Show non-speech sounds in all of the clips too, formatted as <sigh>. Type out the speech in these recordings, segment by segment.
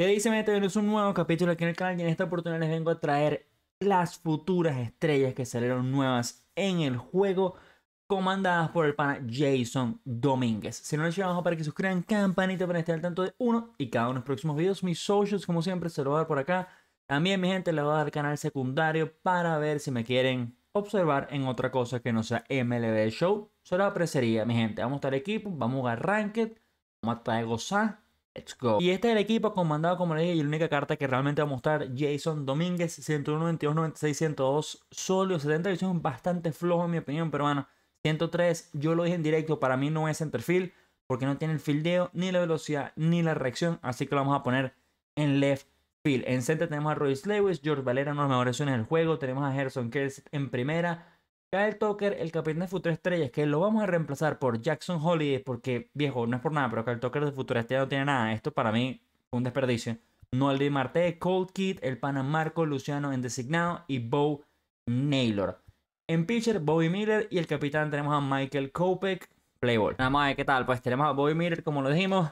¿Qué dice Bienvenidos este un nuevo capítulo aquí en el canal y en esta oportunidad les vengo a traer las futuras estrellas que salieron nuevas en el juego comandadas por el pana Jason Domínguez. Si no les abajo para que suscriban, campanita para estar al tanto de uno y cada uno de los próximos videos. Mis socials, como siempre, se lo voy a dar por acá. También, mi gente, les va a dar canal secundario para ver si me quieren observar en otra cosa que no sea MLB Show. Solo apreciaría, mi gente. Vamos a estar equipo, vamos a jugar Ranked, vamos a estar gozar Let's go. Y este es el equipo comandado, como le dije, y la única carta que realmente va a mostrar Jason Domínguez, 101, 92, 96, 102, solo 70 visión, bastante flojo en mi opinión, pero bueno, 103, yo lo dije en directo, para mí no es center field porque no tiene el fildeo, ni la velocidad, ni la reacción, así que lo vamos a poner en left field. En center tenemos a Royce Lewis, George Valera, una de las mejores opciones del juego, tenemos a Gerson Kerr en primera, Kyle Tucker, el capitán de Futura Estrellas, que lo vamos a reemplazar por Jackson Holiday, porque, viejo, no es por nada, pero Kyle Tucker de Futura Estrellas no tiene nada. Esto para mí fue un desperdicio. Noel Marte, Cold Kid, el pana Marco Luciano en designado y Bo Naylor. En pitcher, Bobby Miller y el capitán tenemos a Michael Kopek, Playboy. nada más qué tal. Pues tenemos a Bobby Miller, como lo dijimos,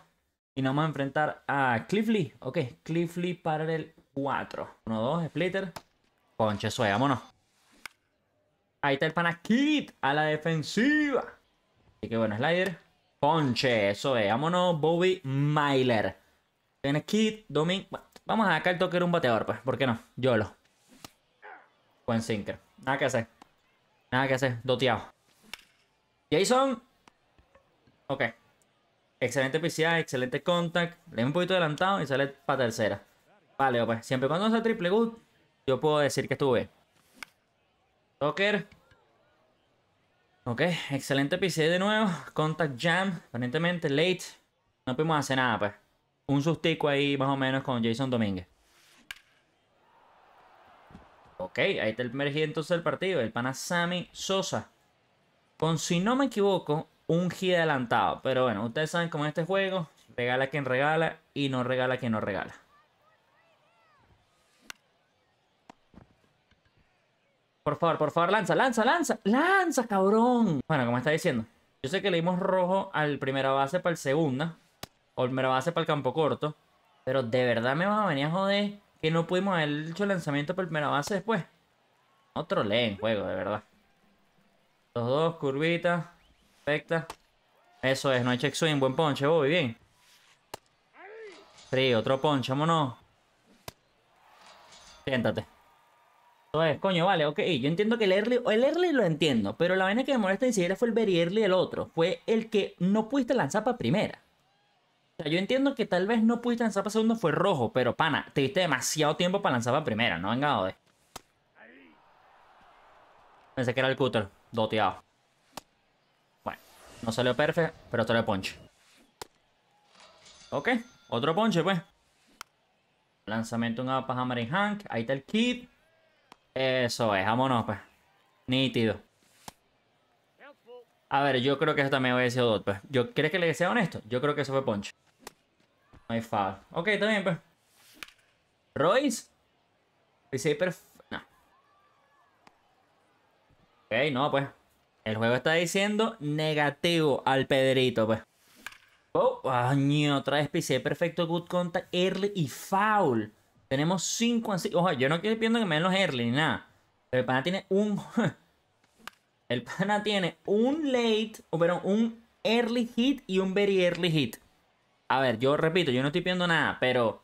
y nos vamos a enfrentar a Cliff Lee. Ok, Cliff Lee para el 4. 1-2, splitter. Conche, suave, vámonos. Ahí está el pana Kit a la defensiva. Así que bueno, slider. Ponche, eso es. Vámonos, Bobby Myler. Tiene Kit, Domin. vamos a acá el toque de un bateador, pues. ¿Por qué no? Yolo. Buen sinker. Nada que hacer. Nada que hacer. Doteado. Jason. Ok. Excelente PCA. excelente contact. Le un poquito adelantado y sale para tercera. Vale, pues. Siempre cuando hace triple good, yo puedo decir que estuve Toker. Ok, excelente PC de nuevo. Contact Jam, aparentemente late. No pudimos hacer nada, pues. Un sustico ahí más o menos con Jason Domínguez. Ok, ahí está el primer hit entonces del partido. El pana Sammy Sosa. Con, si no me equivoco, un hit adelantado. Pero bueno, ustedes saben cómo este juego. Regala quien regala y no regala quien no regala. Por favor, por favor, lanza, lanza, lanza, lanza, cabrón. Bueno, como está diciendo, yo sé que le dimos rojo al primera base para el segunda, o primera base para el campo corto, pero de verdad me va a venir a joder que no pudimos haber hecho lanzamiento para el primera base después. Otro en juego, de verdad. Los dos, curvita, perfecta. Eso es, no hay check buen ponche, voy bien. Frío, otro ponche, vámonos. Siéntate. Entonces, coño, vale, ok. Yo entiendo que el early, el early lo entiendo, pero la vaina que me molesta ni siquiera fue el very early del otro. Fue el que no pudiste lanzar para primera. O sea, yo entiendo que tal vez no pudiste lanzar para segundo, fue rojo, pero pana, te diste demasiado tiempo para lanzar para primera, ¿no? Venga, de. Pensé que era el cutter, doteado. Bueno, no salió perfecto, pero salió ponche. Ok, otro ponche, pues. Lanzamiento en paja Mary Hank. Ahí está el kit. Eso es, vámonos, pues. Nítido. A ver, yo creo que eso también a sido Dot, pues. Yo, ¿Crees que le sea honesto? Yo creo que eso fue Punch. No hay foul. Ok, está pues. Royce. PC perfecto. No. Ok, no, pues. El juego está diciendo negativo al Pedrito, pues. Oh, año, otra vez PC perfecto, good contact, early y foul. Tenemos cinco así. Ojo, yo no estoy pidiendo que me den los early, ni nada. Pero el pana tiene un. <laughs> el pana tiene un late. O un early hit y un very early hit. A ver, yo repito, yo no estoy pidiendo nada, pero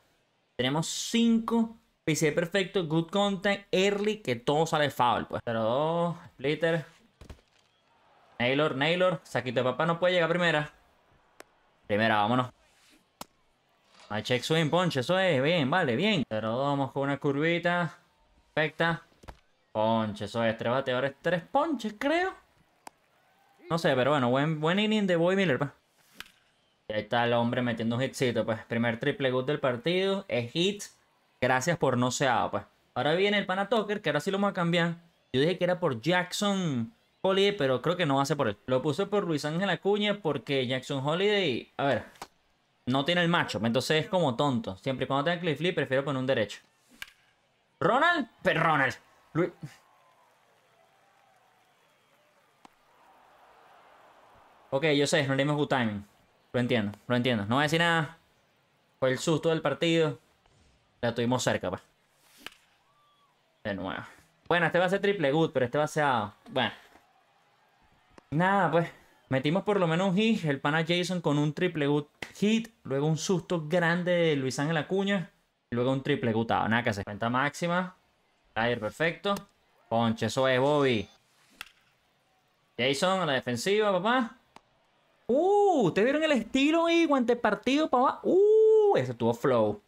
tenemos 5, PC perfecto, good content, early, que todo sale foul. Pues 0 splitter. Naylor, Naylor. Saquito de papá no puede llegar primera. Primera, vámonos. A check swing ponche eso es, bien, vale, bien. Pero vamos con una curvita. Perfecta. Ponche, eso es, tres bateadores, tres ponches, creo. No sé, pero bueno, buen, buen inning de Boy Miller, pues. ahí está el hombre metiendo un hitcito, pues. Primer triple good del partido, es hit. Gracias por no sea, pues. Ahora viene el Panatoker, que ahora sí lo vamos a cambiar. Yo dije que era por Jackson Holiday, pero creo que no va a ser por él. Lo puse por Luis Ángel Acuña porque Jackson Holiday... A ver, no tiene el macho, entonces es como tonto. Siempre y cuando tenga Cliff flip, prefiero poner un derecho. Ronald, pero Ronald. Luis. Ok, yo sé, no le dimos good timing. Lo entiendo, lo entiendo. No voy a decir nada. Fue el susto del partido. La tuvimos cerca, pa. Pues. De nuevo. Bueno, este va a ser triple good, pero este va a ser... Ah, bueno. Nada, pues. Metimos por lo menos un hit, el pana Jason con un triple hit, luego un susto grande de Luis Ángel Acuña, y luego un triple gutado. Nada que hacer. Cuenta máxima. perfecto. Ponche, eso es Bobby. Jason a la defensiva, papá. Uh, ustedes vieron el estilo y guante partido, papá. Uh, ese tuvo flow.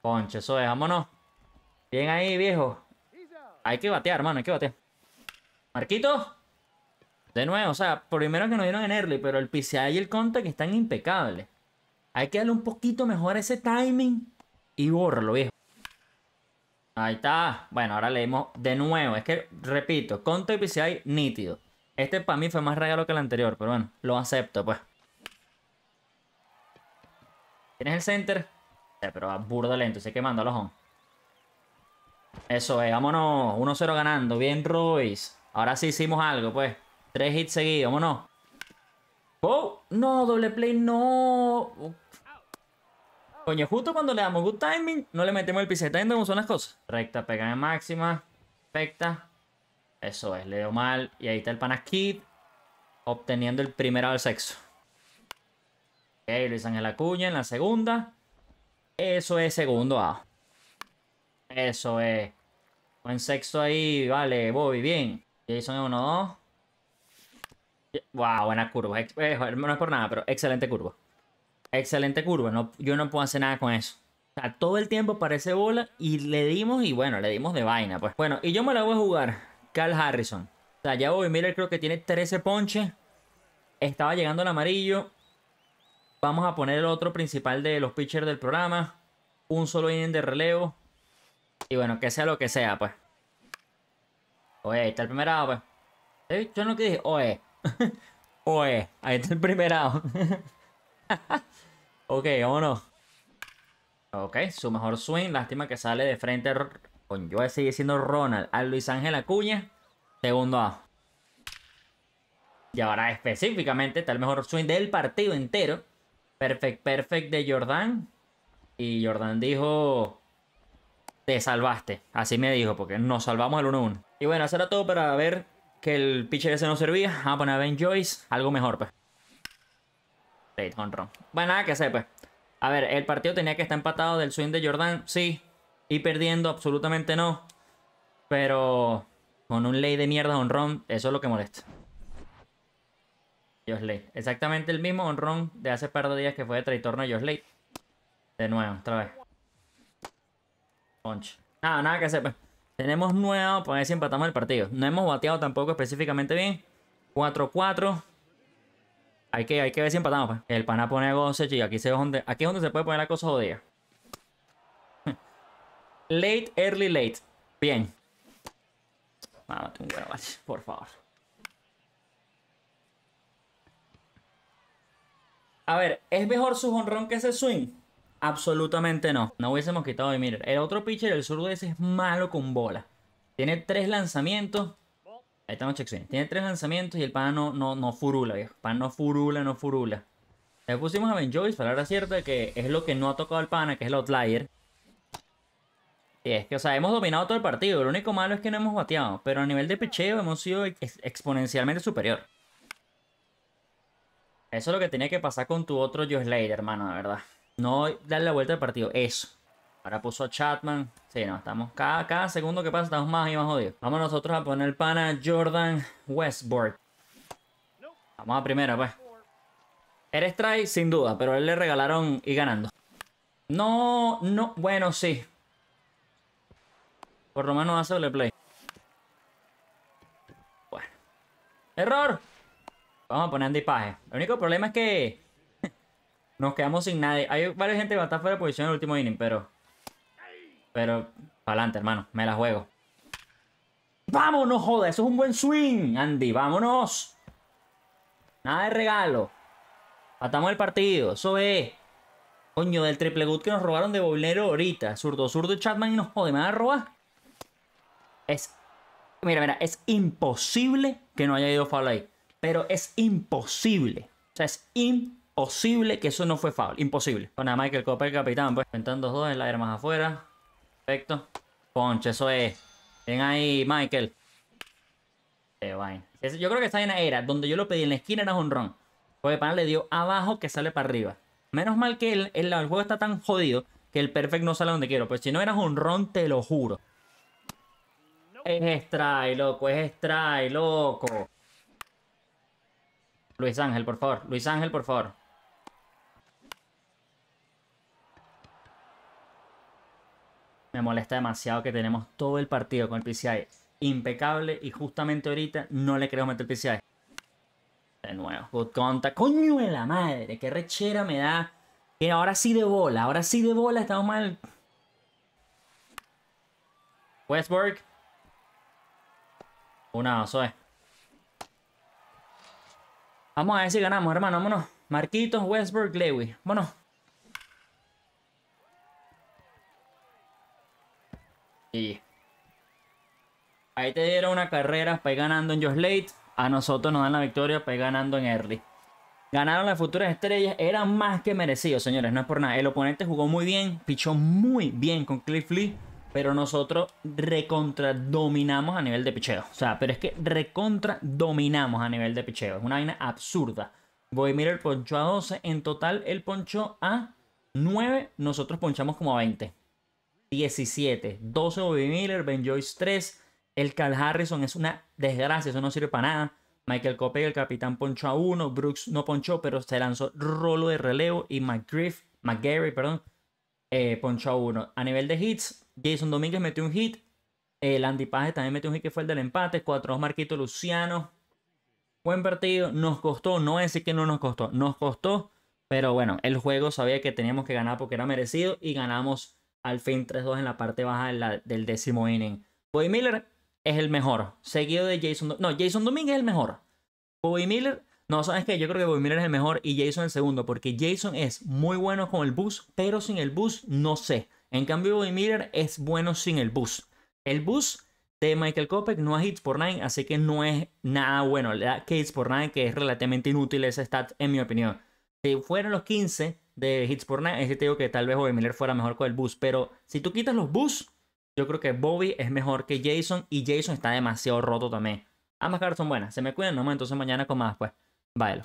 Ponche, eso es, vámonos. Bien ahí, viejo. Hay que batear, hermano, hay que batear. Marquito. De nuevo, o sea, primero que nos dieron en early, pero el PCI y el contact están impecables. Hay que darle un poquito mejor a ese timing y borrarlo, viejo. Ahí está. Bueno, ahora leemos de nuevo. Es que, repito, contact y PCI nítido. Este para mí fue más regalo que el anterior, pero bueno, lo acepto, pues. Tienes el center. Eh, pero va burdo lento, se quemando a los Eso es, vámonos. 1-0 ganando. Bien, Royce. Ahora sí hicimos algo, pues. Tres hits seguidos, vámonos. ¡Oh! No, doble play, no. Coño, justo cuando le damos good timing, no le metemos el piseta. viendo cómo son las cosas? Recta, pega en máxima. Perfecta. Eso es, le dio mal. Y ahí está el Panaskid. Obteniendo el primero al sexo. Ok, Luis la cuña, en la segunda. Eso es segundo A. Eso es. Buen sexo ahí, vale, Bobby, bien. Jason es uno, dos. Wow, buena curva. Eh, no es por nada, pero excelente curva. Excelente curva. No, yo no puedo hacer nada con eso. O sea, todo el tiempo parece bola y le dimos y bueno, le dimos de vaina, pues. Bueno, y yo me la voy a jugar. Carl Harrison. O sea, ya voy Miller creo que tiene 13 ponches. Estaba llegando el amarillo. Vamos a poner el otro principal de los pitchers del programa. Un solo inning de relevo. Y bueno, que sea lo que sea, pues. Oye, está el primer pues. Yo no que dije, oye, <laughs> Oye, ahí está el primerado. <laughs> ok, vámonos. Ok, su mejor swing. Lástima que sale de frente. Con yo sigue siendo Ronald. A Luis Ángel Acuña. Segundo A. Y ahora específicamente está el mejor swing del partido entero. Perfect, perfect de Jordan. Y Jordan dijo... Te salvaste. Así me dijo, porque nos salvamos el 1-1. Y bueno, eso era todo para ver que el pitcher ese no servía. Vamos a poner a Ben Joyce, algo mejor, pues. Late run. Bueno, nada que sé pues. A ver, el partido tenía que estar empatado del swing de Jordan, sí. Y perdiendo, absolutamente no. Pero con un ley de mierda Ron eso es lo que molesta. Josley. Exactamente el mismo honrón de hace par de días que fue de traitorno a Josley. De nuevo, otra vez. Punch. Nada, nada que hacer. Pues. Tenemos nueva, para ver si empatamos el partido. No hemos bateado tampoco específicamente bien. 4-4. Hay que, hay que ver si empatamos. Pues. El pana pone goce, chicos. Aquí, donde, aquí es donde se puede poner la cosa jodida. <laughs> late, early, late. Bien. Mámate un bache, por favor. A ver, ¿es mejor su honrón que ese swing? Absolutamente no. No hubiésemos quitado de miren El otro pitcher, el zurdo ese, es malo con bola. Tiene tres lanzamientos. Ahí estamos Tiene tres lanzamientos y el pana no, no, furula, viejo. pana no furula, no furula. Le pusimos a Ben Joyce, palabra cierta, que es lo que no ha tocado el pana, que es el outlier. Y es que, o sea, hemos dominado todo el partido. Lo único malo es que no hemos bateado. Pero a nivel de picheo hemos sido exponencialmente superior. Eso es lo que tenía que pasar con tu otro Joe Slater, hermano, de verdad. No darle la vuelta al partido. Eso. Ahora puso a Chatman. Sí, no, estamos cada, cada segundo que pasa estamos más y más jodidos. Vamos nosotros a poner pana Jordan Westbrook. Vamos a primera, pues. eres try sin duda, pero a él le regalaron y ganando. No, no, bueno, sí. Por lo menos hace el play. Bueno. ¡Error! Vamos a poner Page. El único problema es que nos quedamos sin nadie. Hay varias gente que va a estar fuera de posición en el último inning, pero... Pero... Para adelante, hermano. Me la juego. ¡Vámonos, joda! Eso es un buen swing, Andy. ¡Vámonos! Nada de regalo. Matamos el partido. Eso es. Coño, del triple good que nos robaron de Boblero ahorita. Zurdo, zurdo chatman Chapman y nos jode. ¿Me van a robar? Es... Mira, mira. Es imposible que no haya ido foul ahí. Pero es imposible. O sea, es imposible posible que eso no fue foul. Imposible. Con a Michael Cooper, capitán. Pues 2 dos, en el aire más afuera. Perfecto. Ponche, eso es. Ven ahí, Michael. Yo creo que esta la era donde yo lo pedí en la esquina, era un ron. Porque Pan le dio abajo que sale para arriba. Menos mal que el, el, juego está tan jodido que el perfect no sale donde quiero. Pues si no eras un ron, te lo juro. Es strike, loco, es strike, loco. Luis Ángel, por favor. Luis Ángel, por favor. me molesta demasiado que tenemos todo el partido con el PCI impecable y justamente ahorita no le creo meter PCI. De nuevo, good contact. Coño de la madre, qué rechera me da. Que eh, ahora sí de bola, ahora sí de bola, estamos mal. Westbrook. Una, eso Vamos a ver si ganamos, hermano. Vámonos. Marquitos, Westbrook, Lewy. Vámonos. Y ahí te dieron una carrera para ganando en Josh Late. A nosotros nos dan la victoria para ganando en Early. Ganaron las futuras estrellas. Era más que merecido, señores. No es por nada. El oponente jugó muy bien. Pichó muy bien con Cliff Lee. Pero nosotros recontra dominamos a nivel de picheo. O sea, pero es que recontra dominamos a nivel de picheo. Es una vaina absurda. mirar el poncho a 12. En total, el poncho a 9. Nosotros ponchamos como a 20. 17. 12 Bobby Miller, Ben Joyce 3. El Cal Harrison es una desgracia, eso no sirve para nada. Michael Copey, el capitán, poncho a uno. Brooks no ponchó, pero se lanzó rolo de relevo. Y McGriff, McGarry, perdón, eh, ponchó a uno. A nivel de hits, Jason Domínguez metió un hit. el eh, Andy Page también metió un hit que fue el del empate. 4 2 Marquito Luciano. Buen partido. Nos costó, no decir que no nos costó, nos costó. Pero bueno, el juego sabía que teníamos que ganar porque era merecido y ganamos al fin 3-2 en la parte baja del décimo inning. Bobby Miller es el mejor, seguido de Jason... Dominguez. no, Jason Domínguez es el mejor. Bobby Miller... No, ¿sabes qué? Yo creo que Bobby Miller es el mejor y Jason el segundo, porque Jason es muy bueno con el bus, pero sin el bus no sé. En cambio, Bobby Miller es bueno sin el bus. El bus de Michael Kopek no es hits por nine, así que no es nada bueno. Le da hits por nine, que es relativamente inútil ese stat, en mi opinión. Si fueran los 15, de hits por Es te digo que tal vez Bobby Miller fuera mejor con el bus. Pero si tú quitas los bus, yo creo que Bobby es mejor que Jason y Jason está demasiado roto también. Ambas caras son buenas. Se me cuidan, no entonces mañana con más, pues. Bailo.